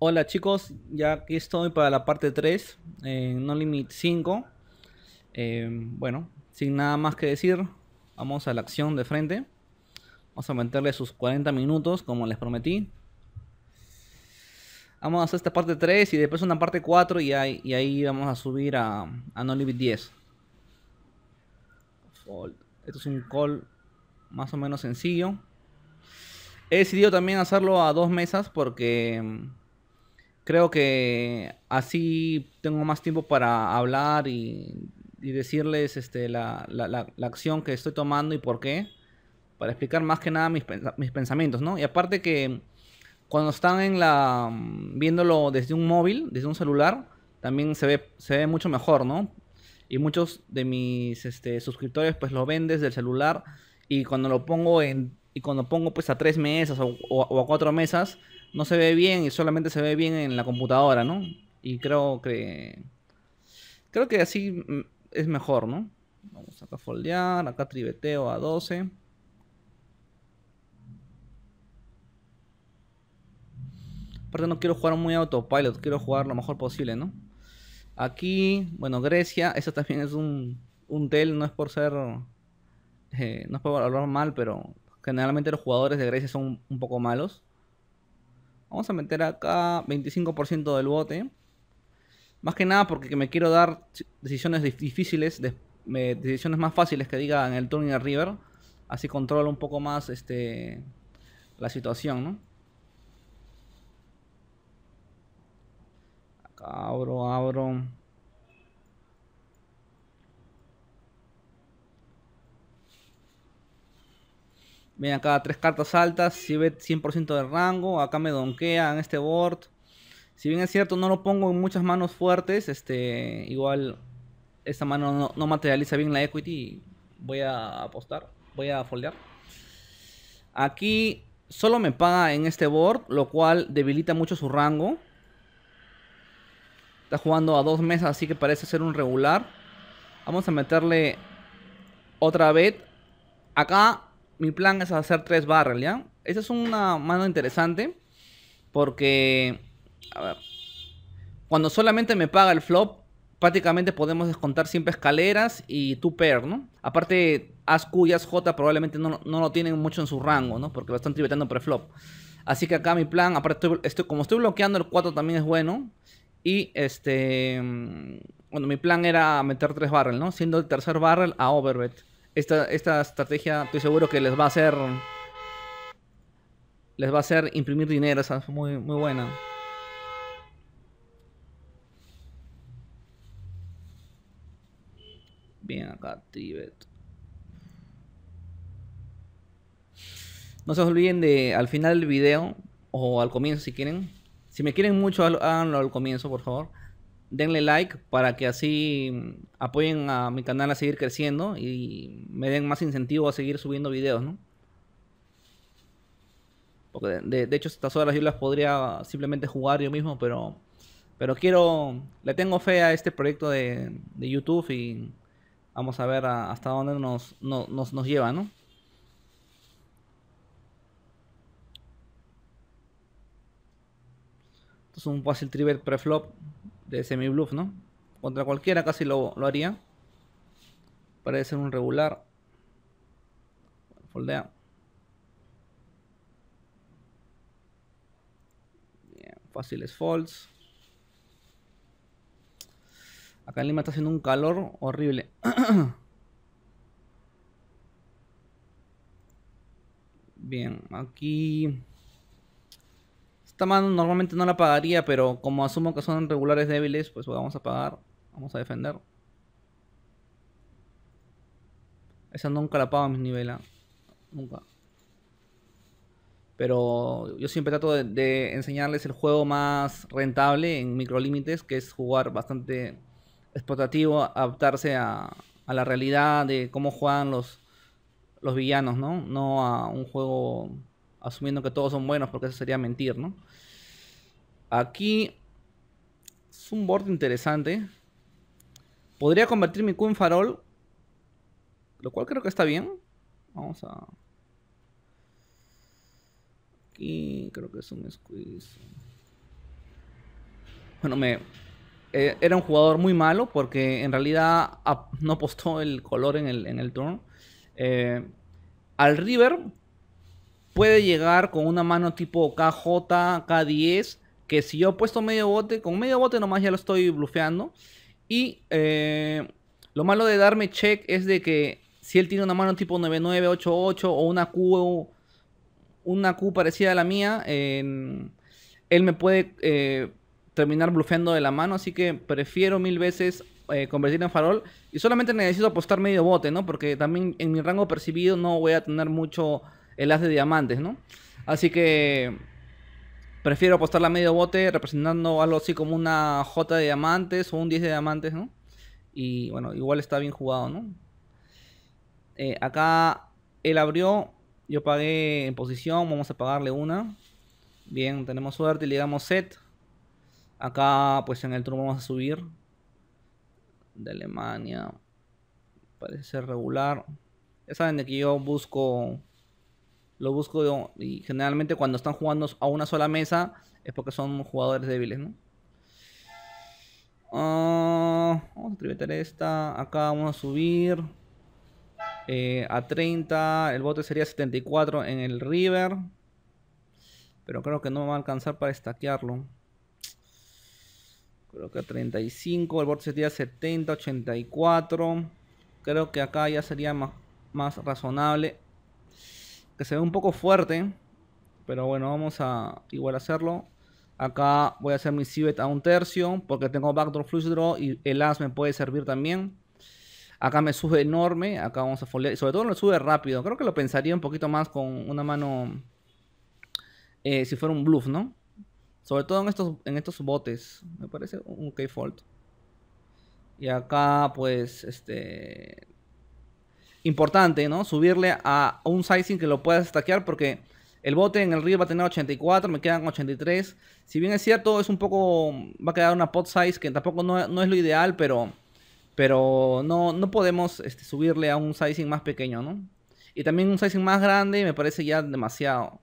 Hola chicos, ya aquí estoy para la parte 3 en eh, No Limit 5. Eh, bueno, sin nada más que decir, vamos a la acción de frente. Vamos a meterle sus 40 minutos como les prometí. Vamos a hacer esta parte 3 y después una parte 4 y ahí, ahí vamos a subir a, No Limit 10. Esto es un call más o menos sencillo. He decidido también hacerlo a dos mesas porque creo que así tengo más tiempo para hablar y, decirles este, la, la, la, acción que estoy tomando y por qué, para explicar más que nada mis, mis pensamientos, ¿no? Y aparte que cuando están en la mm, viéndolo desde un móvil, desde un celular, también se ve, se ve mucho mejor, ¿no? Y muchos de mis este, suscriptores pues lo ven desde el celular y cuando lo pongo en y cuando pongo pues a tres mesas o, o a cuatro mesas no se ve bien y solamente se ve bien en la computadora, ¿no? Y creo que. Creo que así mm, es mejor, ¿no? Vamos acá a foldear, acá triveteo a 12. Aparte no quiero jugar muy autopilot, quiero jugar lo mejor posible, ¿no? Aquí, bueno, Grecia, eso también es un, un tel, no es por ser... Eh, no es por hablar mal, pero generalmente los jugadores de Grecia son un poco malos. Vamos a meter acá 25% del bote. Más que nada porque me quiero dar decisiones difíciles, decisiones más fáciles que diga en el turn y river. Así controlo un poco más este, la situación, Acá abro, abro. Ven acá, tres cartas altas, si ve 100% de rango, acá me donkea en este board. Si bien es cierto, no lo pongo en muchas manos fuertes, este, igual esta mano no, materializa bien la equity, voy a apostar, voy a foldear. Aquí solo me paga en este board, lo cual debilita mucho su rango. Está jugando a dos mesas, así que parece ser un regular. Vamos a meterle otra vez Acá mi plan es hacer tres barrels, ¿ya? Esa es una mano interesante porque a ver, cuando solamente me paga el flop, prácticamente podemos descontar siempre escaleras y tu pair, ¿no? Aparte, ASQ y ASJ probablemente no, lo tienen mucho en su rango, ¿no? Porque lo están tributando flop. Así que acá mi plan, aparte estoy, como estoy bloqueando el 4 también es bueno. Y este, mm, bueno, mi plan era meter tres barrel, ¿no? Siendo el tercer barrel a overbet. Esta, esta estrategia estoy seguro que les va a hacer. Les va a hacer imprimir dinero, es muy, muy buena. Bien acá, Tibet. No se olviden de al final del video o al comienzo si quieren. Si me quieren mucho, háganlo al comienzo, por favor denle like para que así mm, apoyen a mi canal a seguir creciendo y me den más incentivo a seguir subiendo videos, Porque de, hecho estas horas yo las podría simplemente jugar yo mismo, pero, pero quiero, le tengo fe a este proyecto de, YouTube y vamos a ver hasta dónde nos, nos, nos lleva, ¿no? Esto es un fácil trivet preflop de semi-bluff, ¿no? Contra cualquiera casi lo, haría. Parece ser un regular. Foldea. Bien, es false Acá en Lima está haciendo un calor horrible. Bien, aquí esta mano normalmente no la pagaría, pero como asumo que son regulares débiles, pues vamos a pagar. Vamos a defender. Esa nunca la pago a mis niveles. ¿ah? Nunca. Pero yo siempre trato de, enseñarles el juego más rentable en microlímites, que es jugar bastante explotativo, adaptarse a, la realidad de cómo juegan los, los villanos, ¿no? No a un juego asumiendo que todos son buenos, porque eso sería mentir, ¿no? Aquí es un board interesante. Podría convertir mi Q en farol. Lo cual creo que está bien. Vamos a... Aquí creo que es un squeeze. Bueno, me... Eh, era un jugador muy malo porque en realidad no apostó el color en el, en turno. Eh, al River puede llegar con una mano tipo KJ, K10 que si yo he puesto medio bote, con medio bote nomás ya lo estoy blufeando. Y eh, lo malo de darme check es de que si él tiene una mano tipo 9988 o una Q, una Q parecida a la mía, él me puede eh, terminar blufeando de la mano. Así que prefiero mil veces eh, convertir en farol. Y solamente necesito apostar medio bote, ¿no? Porque también en mi rango percibido no voy a tener mucho el as de diamantes, ¿no? Así que Prefiero apostar la medio bote representando algo así como una J de diamantes o un 10 de diamantes, Y bueno, igual está bien jugado, eh, acá él abrió, yo pagué en posición, vamos a pagarle una. Bien, tenemos suerte y le damos set. Acá pues en el turno vamos a subir. De Alemania. Parece regular. Ya saben de que yo busco lo busco y generalmente cuando están jugando a una sola mesa es porque son jugadores débiles, ¿no? Ah, vamos a tributar esta. Acá vamos a subir eh, a 30. El bote sería 74 en el river. Pero creo que no me va a alcanzar para estaquearlo. Creo que a 35. El bote sería 70, 84. Creo que acá ya sería más, más razonable que se ve un poco fuerte. Pero bueno, vamos a igual hacerlo. Acá voy a hacer mi civet a un tercio porque tengo backdoor flush draw y el as me puede servir también. Acá me sube enorme, acá vamos a foliar y sobre todo lo sube rápido. Creo que lo pensaría un poquito más con una mano eh, si fuera un bluff, ¿no? Sobre todo en estos, en estos botes, me parece un key fold. Y acá pues este importante, ¿no? Subirle a un sizing que lo puedas estaquear porque el bote en el río va a tener 84, me quedan 83. Si bien es cierto, es un poco... va a quedar una pot size que tampoco no, es lo ideal, pero... Pero no, no podemos este, subirle a un sizing más pequeño, ¿no? Y también un sizing más grande me parece ya demasiado.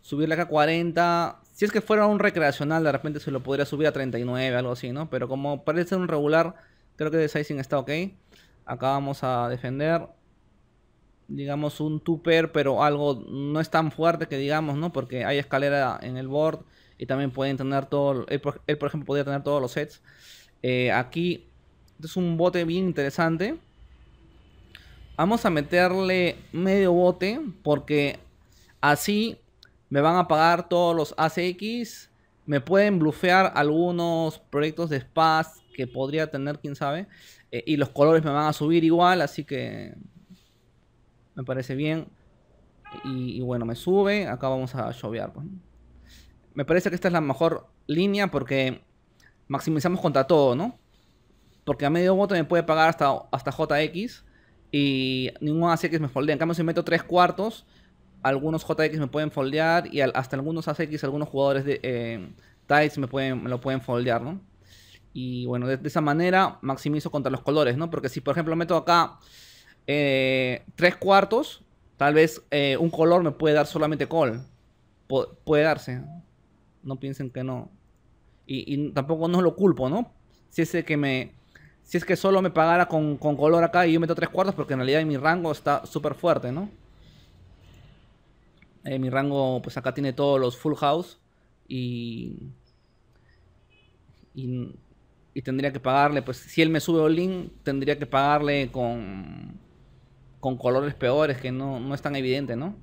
Subirle acá a 40. Si es que fuera un recreacional, de repente se lo podría subir a 39, algo así, ¿no? Pero como parece un regular, creo que el sizing está ok. Acá vamos a defender, digamos, un tuper, pero algo no es tan fuerte que digamos, ¿no? Porque hay escalera en el board y también pueden tener todo, él por, ejemplo podría tener todos los sets. Eh, aquí es un bote bien interesante. Vamos a meterle medio bote porque así me van a pagar todos los ACX. Me pueden blufear algunos proyectos de spas que podría tener, quién sabe. Eh, y los colores me van a subir igual, así que me parece bien. Y, bueno, me sube. Acá vamos a llovear. Pues, me parece que esta es la mejor línea porque maximizamos contra todo, ¿no? Porque a medio voto me puede pagar hasta, hasta JX y ningún ACX me foldea. En cambio, si meto tres cuartos, algunos JX me pueden foldear y hasta algunos ACX, algunos jugadores de eh, Tides me, pueden, me lo pueden foldear, ¿no? Y bueno, de, esa manera maximizo contra los colores, ¿no? Porque si por ejemplo meto acá eh, tres cuartos, tal vez eh, un color me puede dar solamente col. puede darse. No piensen que no. Y, tampoco no lo culpo, ¿no? Si es que me. Si es que solo me pagara con, color acá y yo meto tres cuartos, porque en realidad mi rango está súper fuerte, ¿no? Eh, mi rango, pues acá tiene todos los full house. Y. Y y tendría que pagarle, pues si él me sube Olin, tendría que pagarle con, con colores peores, que no, no es tan evidente, ¿no?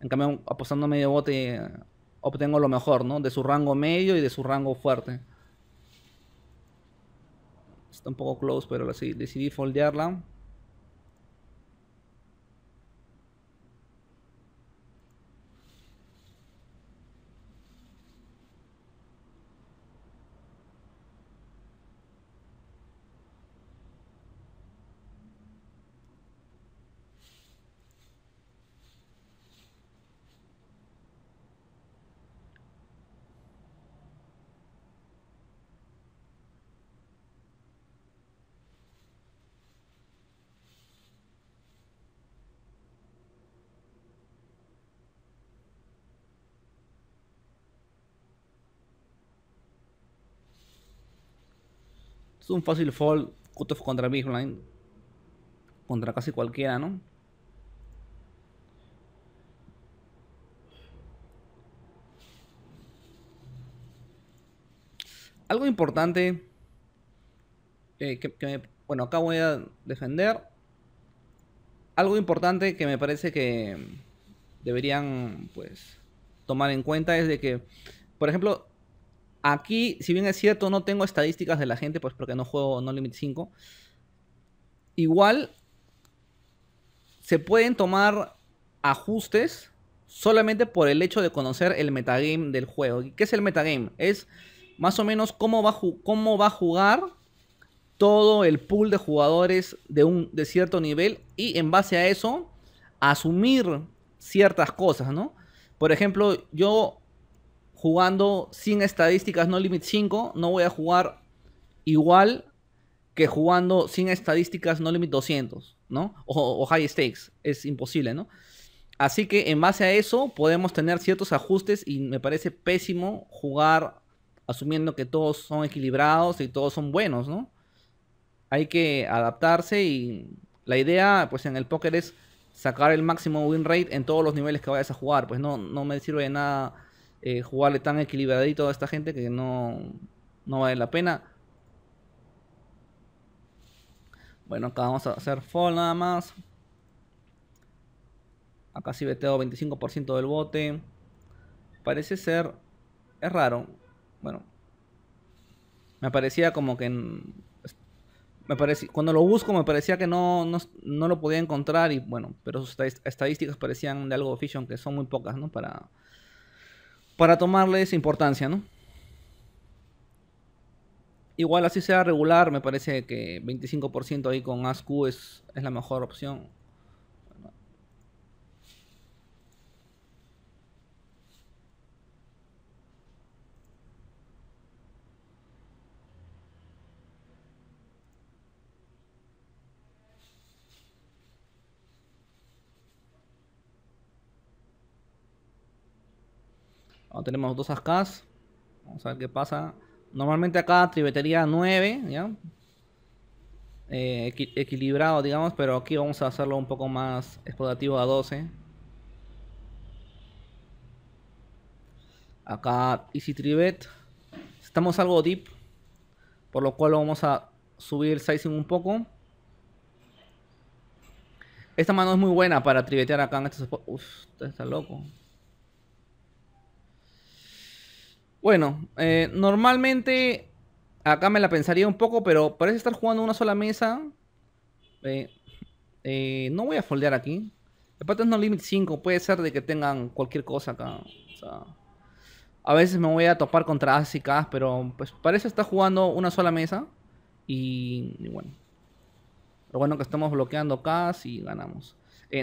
En cambio, apostando medio bote, obtengo lo mejor, ¿no? De su rango medio y de su rango fuerte. Está un poco close, pero decidí foldearla. un fácil fall off contra Big Blind. Contra casi cualquiera, ¿no? Algo importante eh, que, bueno, acá voy a defender. Algo importante que me parece que deberían pues tomar en cuenta es de que, por ejemplo, Aquí, si bien es cierto, no tengo estadísticas de la gente, pues porque no juego No Limit 5. Igual se pueden tomar ajustes solamente por el hecho de conocer el metagame del juego. ¿Qué es el metagame? Es más o menos cómo va, cómo va a jugar todo el pool de jugadores de, un, de cierto nivel y en base a eso asumir ciertas cosas, ¿no? Por ejemplo, yo jugando sin estadísticas no limit 5, no voy a jugar igual que jugando sin estadísticas no limit 200, ¿no? O, high stakes, es imposible, ¿no? Así que en base a eso podemos tener ciertos ajustes y me parece pésimo jugar asumiendo que todos son equilibrados y todos son buenos, ¿no? Hay que adaptarse y la idea, pues en el póker es sacar el máximo win rate en todos los niveles que vayas a jugar, pues no, no me sirve de nada eh, jugarle tan equilibradito a esta gente que no, no vale la pena. Bueno, acá vamos a hacer fall nada más. Acá sí veteo 25% del bote. Parece ser... Es raro. Bueno. Me parecía como que... Me parecía, cuando lo busco me parecía que no, no, no, lo podía encontrar y bueno, pero sus estadísticas parecían de algo Fission que son muy pocas, ¿no? Para, para esa importancia, ¿no? Igual así sea regular, me parece que 25% ahí con ASCU es, es la mejor opción. tenemos dos AKs. Vamos a ver qué pasa. Normalmente acá trivetería 9, ¿ya? Eh, equilibrado, digamos, pero aquí vamos a hacerlo un poco más explotativo a 12. Acá Easy Tribet. Estamos algo deep, por lo cual vamos a subir el sizing un poco. Esta mano es muy buena para trivetear acá en estos... Uf, está loco. Bueno, eh, normalmente acá me la pensaría un poco, pero parece estar jugando una sola mesa. Eh, eh, no voy a foldear aquí. El es no limit 5, puede ser de que tengan cualquier cosa acá. O sea, a veces me voy a topar contra as y pero pues parece estar jugando una sola mesa. Y, bueno. Pero bueno que estamos bloqueando cas y ganamos.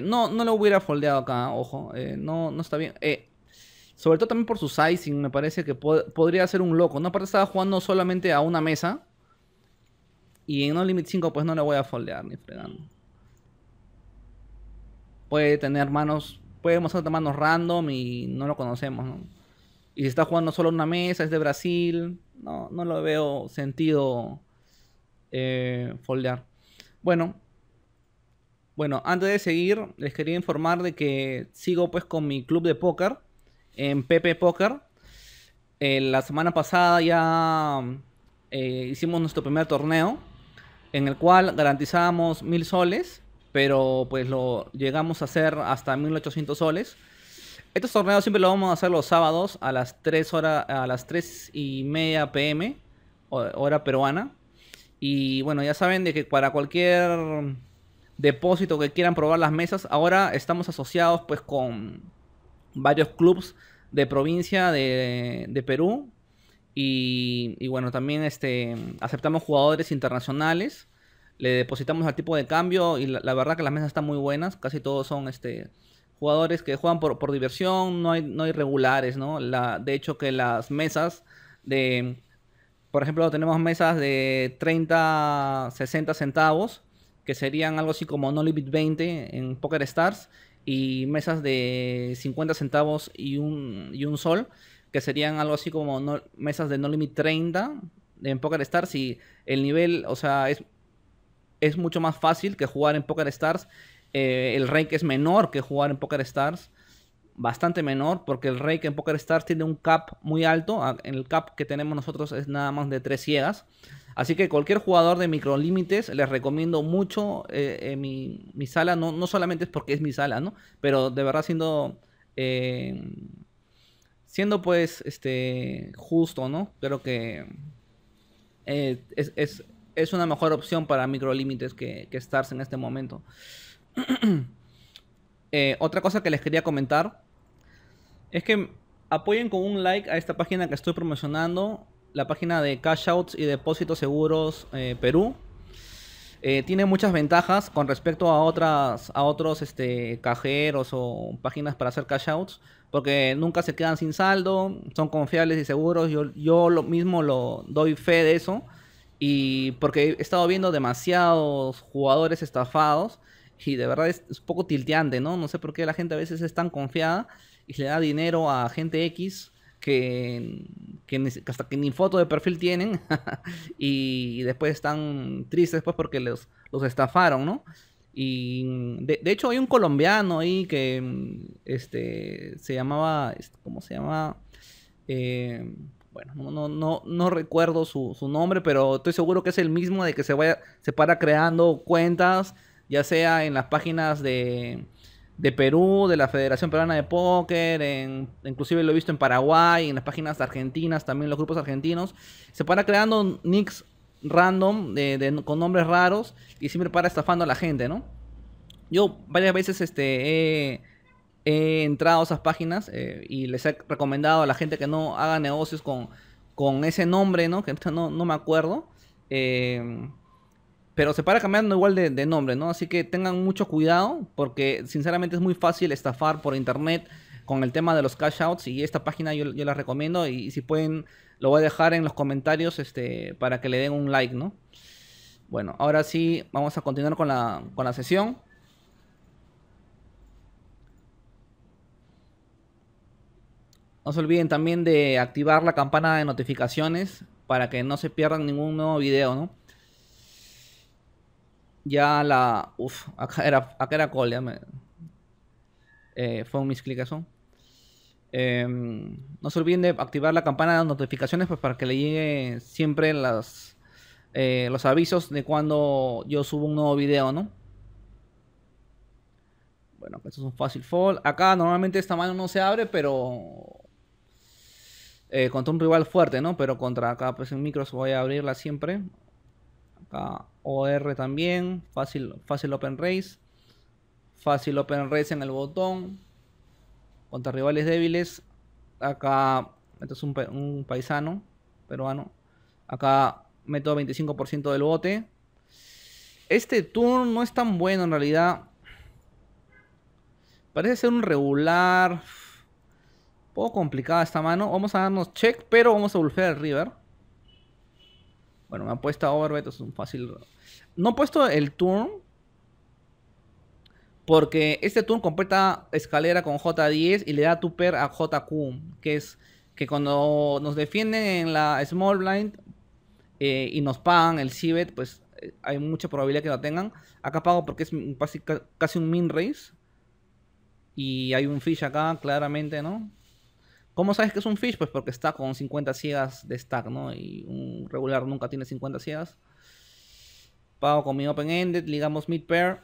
no, no lo hubiera foldeado acá, ojo. no, no está bien. Eh, sobre todo también por su sizing, me parece que podría ser un loco. No, aparte estaba jugando solamente a una mesa. Y en No Limit 5 pues no le voy a foldear ni fregando. Puede tener manos, puede mostrar manos random y no lo conocemos, Y si está jugando solo una mesa, es de Brasil, no, no lo veo sentido eh, foldear. Bueno, bueno, antes de seguir, les quería informar de que sigo pues con mi club de póker en Pepe Poker. Eh, la semana pasada ya eh, hicimos nuestro primer torneo en el cual garantizábamos mil soles, pero pues lo llegamos a hacer hasta 1800 soles. Estos torneos siempre los vamos a hacer los sábados a las 3 a las 3 y media pm, hora peruana. Y bueno, ya saben de que para cualquier depósito que quieran probar las mesas, ahora estamos asociados pues con varios clubes de provincia de, Perú. Y, bueno, también este, aceptamos jugadores internacionales. Le depositamos al tipo de cambio y la, verdad que las mesas están muy buenas. Casi todos son este, jugadores que juegan por, diversión, no hay, no hay regulares, de hecho que las mesas de, por ejemplo, tenemos mesas de 30, 60 centavos, que serían algo así como No Limit 20 en Poker Stars, y mesas de 50 centavos y un, y un sol, que serían algo así como mesas de No Limit 30 en Poker Stars y el nivel, o sea, es, es mucho más fácil que jugar en Poker Stars. Eh, el rank es menor que jugar en Poker Stars bastante menor porque el rey que en Poker Stars tiene un cap muy alto. En El cap que tenemos nosotros es nada más de 3 ciegas. Así que cualquier jugador de micro límites les recomiendo mucho eh, eh, mi, sala. No, no, solamente es porque es mi sala, ¿no? Pero de verdad siendo... Eh, siendo pues este justo, ¿no? Creo que es, una mejor opción para micro límites que Stars en este momento. otra cosa que les quería comentar es que apoyen con un like a esta página que estoy promocionando, la página de Cash Outs y Depósitos Seguros eh, Perú. Eh, tiene muchas ventajas con respecto a otras a otros este, cajeros o páginas para hacer cash outs porque nunca se quedan sin saldo son confiables y seguros yo, lo mismo lo doy fe de eso y porque he estado viendo demasiados jugadores estafados y de verdad es, un poco tilteante no no sé por qué la gente a veces es tan confiada y le da dinero a gente X que, hasta que ni foto de perfil tienen y, después están tristes pues, porque los, los estafaron, ¿no? Y de, hecho hay un colombiano ahí que este, se llamaba, ¿cómo se llama eh, bueno, no, no, no recuerdo su, su, nombre, pero estoy seguro que es el mismo de que se vaya, se para creando cuentas, ya sea en las páginas de, de Perú, de la Federación Peruana de Póker, en, inclusive lo he visto en Paraguay, en las páginas argentinas, también los grupos argentinos. Se para creando nicks random con nombres raros y siempre para estafando a la gente, ¿no? Yo varias veces este, he, entrado a esas páginas eh, y les he recomendado a la gente que no haga negocios con, con ese nombre, ¿no? Que no, no me acuerdo. Eh, pero se para cambiando igual de, nombre, ¿no? Así que tengan mucho cuidado porque sinceramente es muy fácil estafar por internet con el tema de los cash outs y esta página yo, la recomiendo y, si pueden lo voy a dejar en los comentarios este, para que le den un like, ¿no? Bueno, ahora sí vamos a continuar con la, con la sesión. No se olviden también de activar la campana de notificaciones para que no se pierdan ningún nuevo video, ¿no? ya la... Uf, acá era, acá era eh, fue un mis Eh, em, no se olviden de activar la campana de notificaciones pues, para que le llegue siempre las, eh, los avisos de cuando yo subo un nuevo video, ¿no? Bueno, esto es un fácil fall. Acá normalmente esta mano no se abre, pero... Eh, contra un rival fuerte, ¿no? Pero contra acá, pues en micros voy a abrirla siempre. Acá OR también. Fácil, fácil Open Race. Fácil Open Race en el botón. Contra rivales débiles. Acá, esto es un, paisano peruano. Acá meto 25% del bote. Este turn no es tan bueno en realidad. Parece ser un regular. Un poco complicada esta mano. Vamos a darnos check, pero vamos a volver el river. Bueno, me ha puesto a Overbet, es un fácil. No he puesto el turn. Porque este turn completa escalera con J10 y le da tu per a JQ. Que es que cuando nos defienden en la Small Blind eh, y nos pagan el Cibet, pues eh, hay mucha probabilidad que lo tengan. Acá pago porque es casi un min race. Y hay un fish acá, claramente, ¿no? ¿Cómo sabes que es un fish? Pues porque está con 50 ciegas de stack, ¿no? Y un regular nunca tiene 50 ciegas. Pago con mi open-ended, ligamos mid-pair.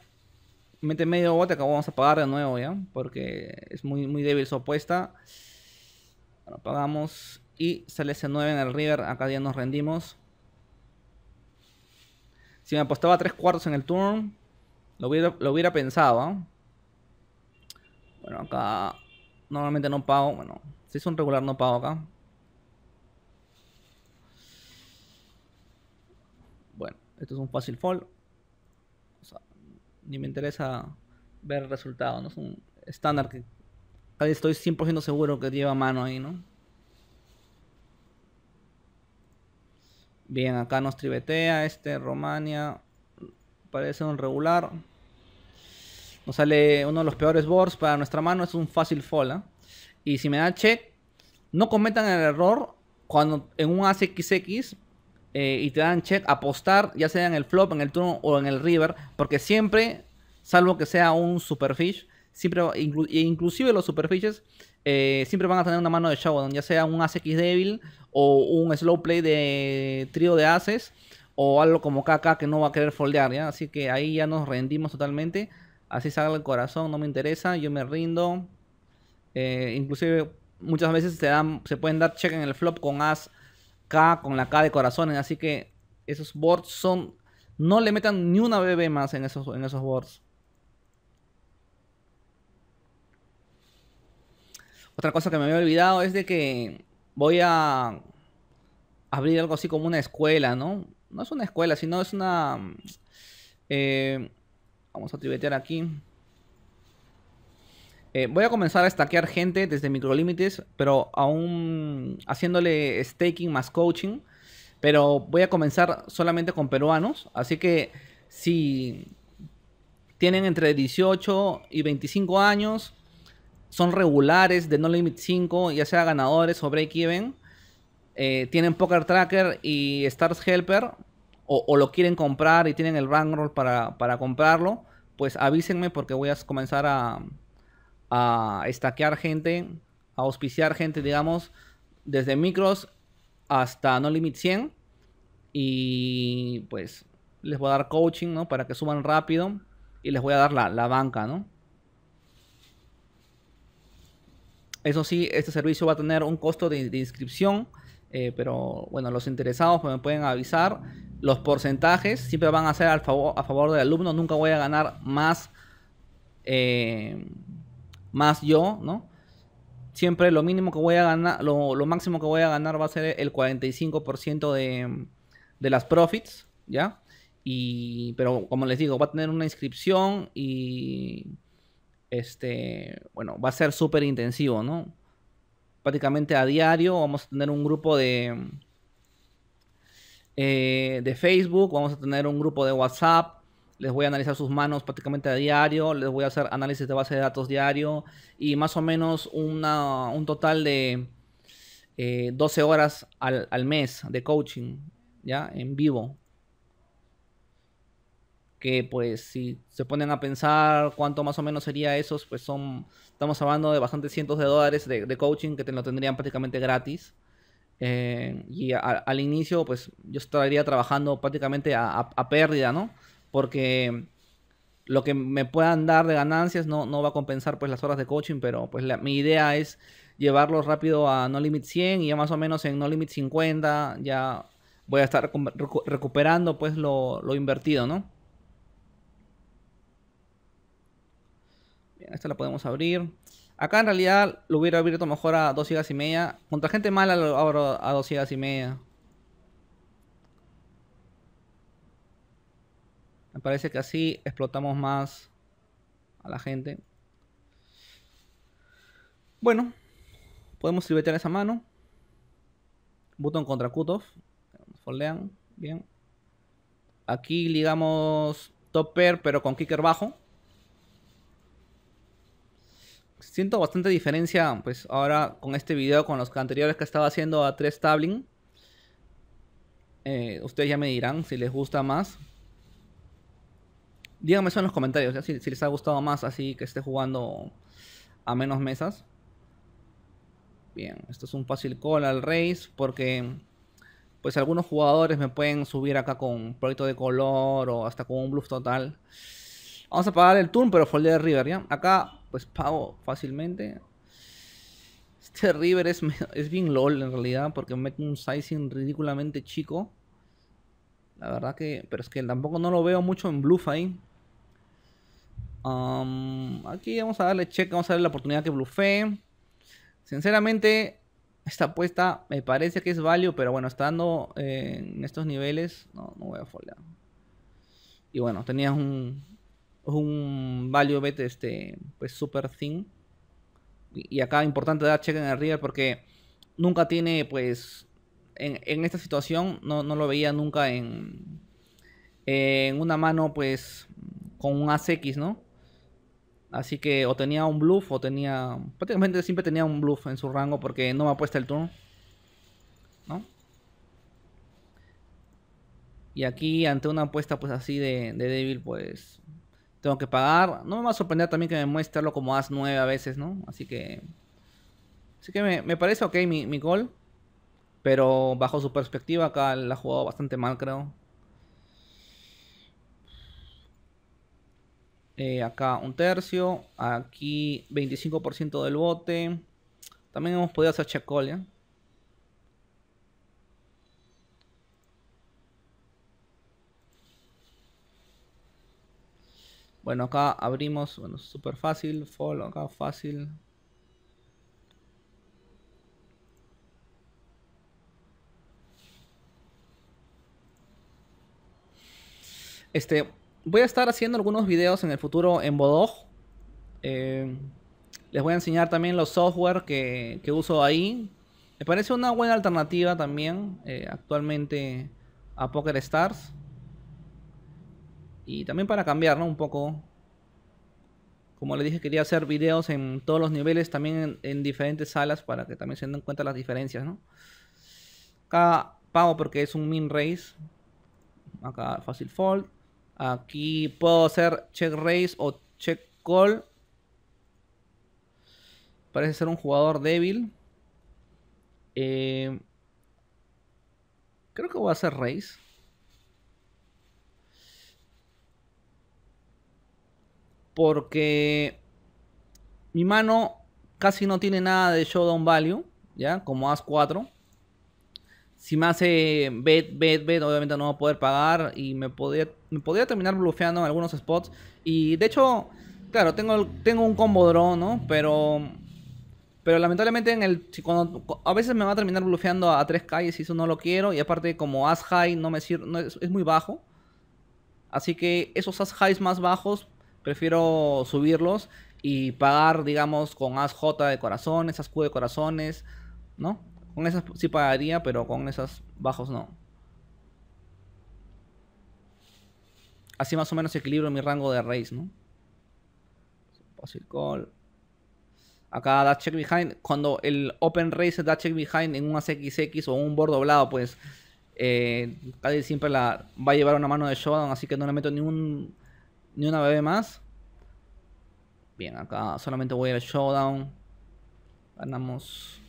Mete medio bote, acá vamos a pagar de nuevo, ¿ya? Porque es muy, muy débil su apuesta Bueno, pagamos y sale ese 9 en el river, acá ya nos rendimos. Si me apostaba 3 cuartos en el turn, lo hubiera, lo hubiera pensado, ¿ah? Bueno, acá normalmente no pago, bueno, este es un regular no pago acá. Bueno, esto es un fácil fall. ni me interesa ver el resultado, ¿no? Es un estándar que estoy 100% seguro que lleva mano ahí, ¿no? Bien, acá nos tribetea este, Romania. Parece un regular. Nos sale uno de los peores boards para nuestra mano. Es un fácil fall, ¿eh? Y si me dan check, no cometan el error cuando en un ACXX eh, y te dan check apostar, ya sea en el flop, en el turno o en el river, porque siempre, salvo que sea un superfish, siempre, e inclusive los superfishes, eh, siempre van a tener una mano de showdown, ya sea un ACX débil o un slow play de trío de aces o algo como KK que no va a querer foldear, Así que ahí ya nos rendimos totalmente. Así salga el corazón, no me interesa, yo me rindo. Eh, inclusive muchas veces se, dan, se pueden dar check en el flop con As K, con la K de corazones. Así que esos boards son... No le metan ni una BB más en esos, en esos boards. Otra cosa que me había olvidado es de que voy a abrir algo así como una escuela, ¿no? No es una escuela, sino es una... Eh, vamos a trivetear aquí. Eh, voy a comenzar a stackear gente desde microlímites, pero aún haciéndole staking más coaching. Pero voy a comenzar solamente con peruanos. Así que si tienen entre 18 y 25 años, son regulares de No Limit 5, ya sea ganadores o break-even, eh, tienen Poker Tracker y Stars Helper, o, lo quieren comprar y tienen el bankroll para, para comprarlo, pues avísenme porque voy a comenzar a, a estaquear gente, a auspiciar gente, digamos, desde micros hasta No Limit 100. Y pues les voy a dar coaching, ¿no? Para que suban rápido. Y les voy a dar la, banca, ¿no? Eso sí, este servicio va a tener un costo de, inscripción. Eh, pero bueno, los interesados pues, me pueden avisar. Los porcentajes siempre van a ser al favor, a favor del alumno. Nunca voy a ganar más eh, más yo, ¿no? Siempre lo mínimo que voy a ganar, lo, máximo que voy a ganar va a ser el 45% de, las profits, ¿ya? Y, pero como les digo, va a tener una inscripción y, este, bueno, va a ser súper intensivo, ¿no? Prácticamente a diario vamos a tener un grupo de, eh, de Facebook, vamos a tener un grupo de WhatsApp, les voy a analizar sus manos prácticamente a diario, les voy a hacer análisis de base de datos diario y más o menos una, un total de 12 eh, horas al, mes de coaching, ¿ya? En vivo. Que pues si se ponen a pensar cuánto más o menos sería eso, pues son, estamos hablando de bastantes cientos de dólares de, coaching que te lo tendrían prácticamente gratis. Eh, y al inicio pues yo estaría trabajando prácticamente a pérdida, ¿no? porque lo que me puedan dar de ganancias no, no va a compensar pues las horas de coaching, pero pues mi idea es llevarlo rápido a No Limit 100 y ya más o menos en No Limit 50 ya voy a estar recuperando pues lo, invertido, ¿no? Bien, esta la podemos abrir. Acá en realidad lo hubiera abierto mejor a 2 gigas y media. Contra gente mala lo abro a 2 gigas y media. parece que así explotamos más a la gente. Bueno, podemos silbetear esa mano. Button contra cutoff. Foldean, bien. Aquí ligamos topper pero con kicker bajo. Siento bastante diferencia, pues ahora con este video, con los anteriores que estaba haciendo a 3 tabling. Eh, ustedes ya me dirán si les gusta más, díganme eso en los comentarios, Si, les ha gustado más así que esté jugando a menos mesas. Bien, esto es un fácil call al race porque pues algunos jugadores me pueden subir acá con proyecto de color o hasta con un bluff total. Vamos a pagar el turn pero de river, ¿ya? Acá pues pago fácilmente. Este river es, es bien lol en realidad porque mete un sizing ridículamente chico. La verdad que... Pero es que tampoco no lo veo mucho en bluff ahí aquí vamos a darle check, vamos a darle la oportunidad que bluffé. Sinceramente, esta apuesta me parece que es value, pero bueno, estando eh, en estos niveles. No, no voy a foldear. Y bueno, tenía un, un value bet este, pues super thin. Y, acá acá importante dar check en el river porque nunca tiene, pues, en, esta situación, no, lo veía nunca en, en una mano, pues, con un x, ¿no? Así que o tenía un bluff o tenía... Prácticamente siempre tenía un bluff en su rango porque no me apuesta el turno. ¿No? Y aquí ante una apuesta pues así de, débil pues... Tengo que pagar. No me va a sorprender también que me lo como as 9 a veces, ¿no? Así que... Así que me, me parece ok mi, mi gol. Pero bajo su perspectiva acá la ha jugado bastante mal creo. Eh, acá un tercio. Aquí 25% del bote. También hemos podido hacer chacolia. Bueno, acá abrimos, bueno, súper fácil, follow acá fácil. Este, voy a estar haciendo algunos videos en el futuro en Bodog. Eh, les voy a enseñar también los software que, uso ahí. Me parece una buena alternativa también eh, actualmente a Poker Stars. Y también para cambiar ¿no? un poco. Como les dije, quería hacer videos en todos los niveles, también en, diferentes salas, para que también se den cuenta las diferencias. ¿no? Acá pago porque es un min race. Acá fácil fold. Aquí puedo hacer check raise o check call. Parece ser un jugador débil. Eh, creo que voy a hacer raise. Porque mi mano casi no tiene nada de showdown value, ¿ya? Como as 4 si me hace bet, bet, bet, obviamente no va a poder pagar y me podría, podría terminar bluffeando en algunos spots. Y de hecho, claro, tengo, tengo un combo draw, ¿no? Pero, pero lamentablemente en el, a veces me va a terminar bluffeando a, tres calles y eso no lo quiero. Y aparte como as high no me sirve, es, es, muy bajo. Así que esos as highs más bajos prefiero subirlos y pagar, digamos, con as J de corazones, as Q de corazones, ¿no? Con esas sí pagaría, pero con esas bajos no. Así más o menos equilibro mi rango de race, ¿no? Posible call. Acá da check behind. Cuando el open race da check behind en un xx o un board doblado, pues eh, casi siempre la va a llevar una mano de showdown, así que no le meto ni ni una bebé más. Bien, acá solamente voy al showdown. Ganamos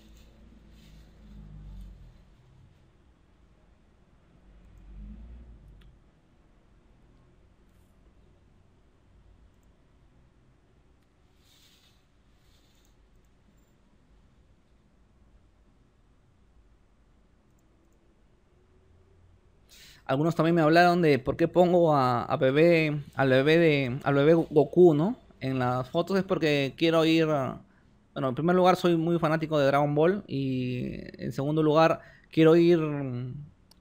Algunos también me hablaron de por qué pongo a, bebé, al bebé de, al bebé Goku, ¿no? En las fotos es porque quiero ir. bueno, en primer lugar soy muy fanático de Dragon Ball y en segundo lugar quiero ir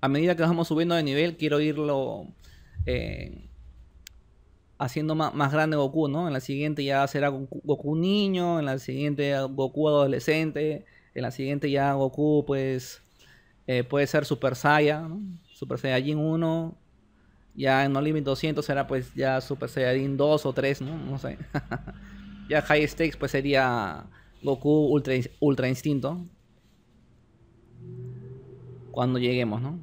a medida que vamos subiendo de nivel quiero irlo eh, haciendo más, grande Goku, ¿no? En la siguiente ya será Goku, niño, en la siguiente Goku adolescente, en la siguiente ya Goku pues eh, puede ser Super Saiyan, ¿no? Super Saiyajin 1, ya en No Limit 200 será pues ya Super Saiyajin 2 o 3, ¿no? No sé. ya High Stakes pues sería Goku Ultra, Ultra Instinto. Cuando lleguemos, ¿no?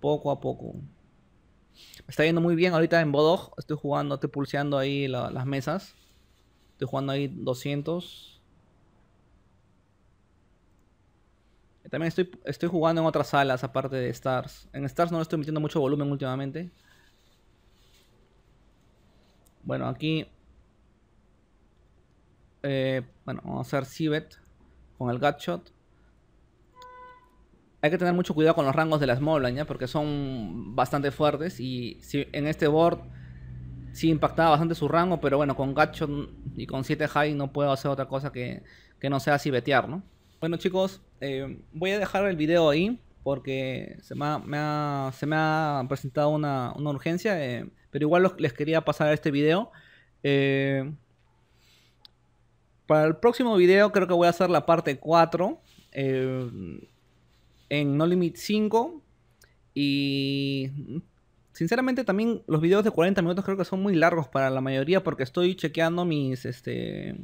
Poco a poco. Me está yendo muy bien ahorita en Bodog. Estoy jugando, estoy pulseando ahí las mesas. Estoy jugando ahí 200. También estoy, estoy jugando en otras salas aparte de Stars. En Stars no le estoy metiendo mucho volumen últimamente. Bueno, aquí... Eh, bueno, vamos a hacer Civet con el Gutshot. Hay que tener mucho cuidado con los rangos de las Moblan, ¿ya? Porque son bastante fuertes y si en este board sí impactaba bastante su rango, pero bueno, con Gutshot y con 7 high no puedo hacer otra cosa que, no sea civetear ¿no? Bueno chicos, eh, voy a dejar el video ahí porque se me ha, presentado una, urgencia, eh, pero igual les quería pasar este video. Eh, para el próximo video creo que voy a hacer la parte 4 en No Limit 5 y sinceramente también los videos de 40 minutos creo que son muy largos para la mayoría porque estoy chequeando mis... este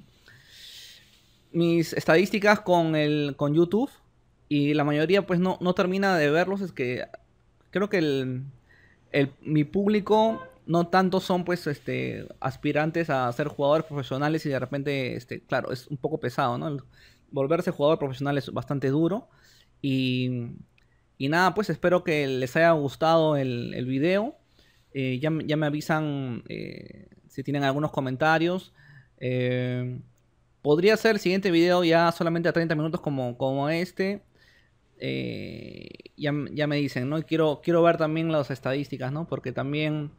mis estadísticas con, el, con YouTube y la mayoría pues no, no termina de verlos, es que creo que el, mi público no tanto son pues este aspirantes a ser jugadores profesionales y de repente este claro es un poco pesado no volverse jugador profesional es bastante duro y, y nada pues espero que les haya gustado el, el video eh, ya, me avisan eh, si tienen algunos comentarios eh, Podría ser el siguiente video ya solamente a 30 minutos como, como este. Eh, ya, me dicen, ¿no? quiero, quiero ver también las estadísticas, ¿no? Porque también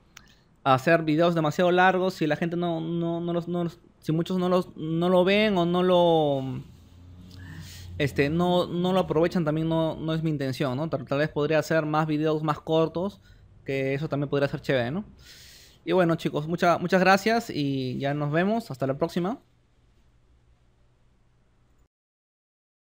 hacer videos demasiado largos, si la gente no, los, no si muchos no, los, no lo ven o no lo... Este, no, no lo aprovechan también no, es mi intención, ¿no? Tal, vez podría hacer más videos más cortos, que eso también podría ser chévere, ¿no? Y bueno, chicos, muchas gracias y ya nos vemos. Hasta la próxima.